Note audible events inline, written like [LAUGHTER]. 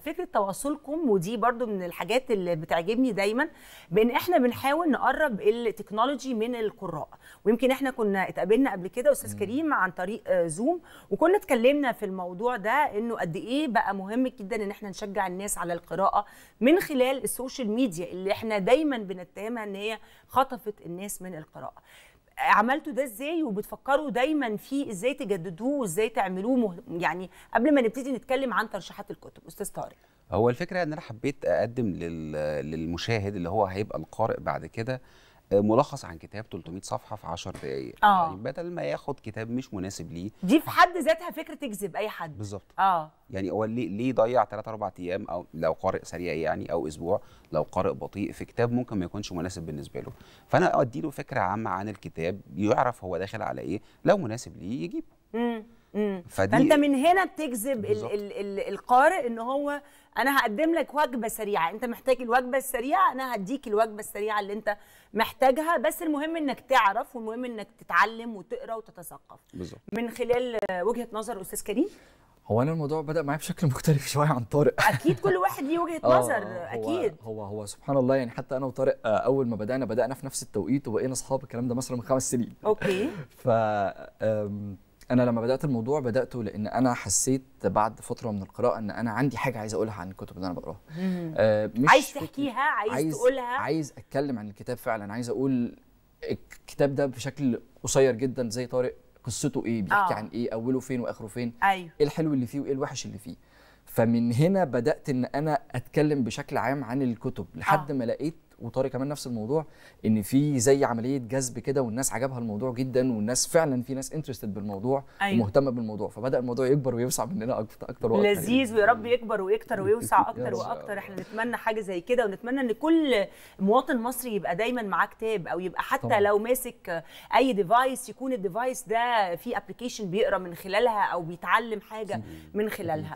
فكره تواصلكم ودي برضو من الحاجات اللي بتعجبني دايما بان احنا بنحاول نقرب التكنولوجي من القراء ويمكن احنا كنا اتقابلنا قبل كده استاذ كريم عن طريق زوم آه، وكنا اتكلمنا في الموضوع ده انه قد ايه بقى مهم جدا ان احنا نشجع الناس على القراءه من خلال السوشيال ميديا اللي احنا دايما بنتهمها ان هي خطفت الناس من القراءه عملتوا ده ازاي وبتفكروا دايما فيه ازاي تجددوه وازاي تعملوه مه... يعني قبل ما نبتدي نتكلم عن ترشيحات الكتب استاذ طارق هو الفكره ان انا حبيت اقدم لل... للمشاهد اللي هو هيبقى القارئ بعد كده ملخص عن كتاب 300 صفحه في 10 دقائق آه. يعني بدل ما ياخد كتاب مش مناسب ليه دي في حد ذاتها فكره تجذب اي حد بالظبط اه يعني هو ليه ليه ضيع 3 4 ايام او لو قارئ سريع يعني او اسبوع لو قارئ بطيء في كتاب ممكن ما يكونش مناسب بالنسبه له فانا ادي له فكره عامه عن الكتاب يعرف هو داخل على ايه لو مناسب ليه يجيبه فدي فانت من هنا بتجذب ال ال ال القارئ ان هو انا هقدم لك وجبه سريعه انت محتاج الوجبه السريعه انا هديك الوجبه السريعه اللي انت محتاجها بس المهم انك تعرف والمهم انك تتعلم وتقرا وتتثقف بالظبط من خلال وجهه نظر استاذ كريم هو انا الموضوع بدا معايا بشكل مختلف [LAUGHS] شويه عن طارق اكيد كل واحد ليه وجهه آه، نظر اكيد هو هو سبحان الله يعني حتى انا وطارق آه، اول ما بدانا بدانا في نفس التوقيت وبقينا اصحاب الكلام ده مثلا من خمس سنين اوكي [LAUGHS] ف انا لما بدات الموضوع بداته لان انا حسيت بعد فتره من القراءه ان انا عندي حاجه عايز اقولها عن الكتب اللي انا بقراها آه مش عايز تحكيها عايز, عايز تقولها عايز اتكلم عن الكتاب فعلا عايز اقول الكتاب ده بشكل قصير جدا زي طارق قصته ايه بيحكي آه. عن ايه اوله فين واخره فين أيوه. ايه الحلو اللي فيه وايه الوحش اللي فيه فمن هنا بدات ان انا اتكلم بشكل عام عن الكتب لحد آه. ما لقيت وطارق كمان نفس الموضوع ان في زي عمليه جذب كده والناس عجبها الموضوع جدا والناس فعلا في ناس انترستد بالموضوع أيوة. ومهتمه بالموضوع فبدا الموضوع يكبر ويوسع مننا اكتر اكتر واكتر لذيذ ويا رب يكبر ويكتر ويوسع [LAUGHS] اكتر واكتر احنا نتمنى حاجه زي كده ونتمنى ان كل مواطن مصري يبقى دايما معاه كتاب او يبقى حتى طبعا. لو ماسك اي ديفايس يكون الديفايس ده في ابلكيشن بيقرا من خلالها او بيتعلم حاجه من خلالها